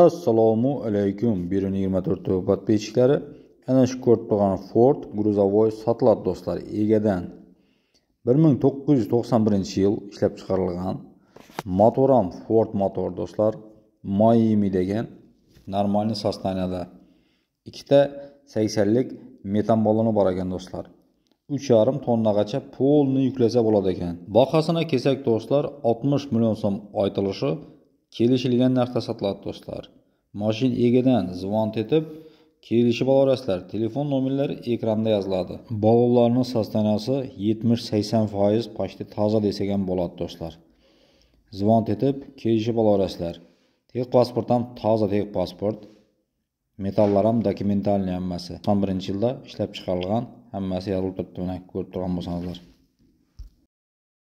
assalomu alaykum birini yigirma to'rtta podpисчиklari ana shu ko'rib turgan ford грузовой satlot do'stlar egadan bir ming to'qqiz yuz to'qson birinchi yil ishlab chiqarilgan motor ham ford motor do'stlar moimi degan normalniy состоянияda ikkita saksonlik metan balloni bor ekan do'stlar uch yarim tonnagacha polni yuklasa bo'ladi ekan bahosinaa kelsak do'stlar oltmish million so'm aytilishi kelishilgan narxda sotiladi do'stlar moshin egidan zvon tetib kelishib olasizlar telefon nomerlari ekranda yoziladi bolovlarni sostanasi yetmish sakson foiz почти toza desak ham bo'ladi do'stlar zvon tetib kelishib olasizlar tek pasport ham toza tek pasport metallar ham dokumentalniy hammasi to'qson birinchi yilda ishlab chiqarilgan hammasi yozilib turibdi mana ko'rib turgan bo'lsangizlar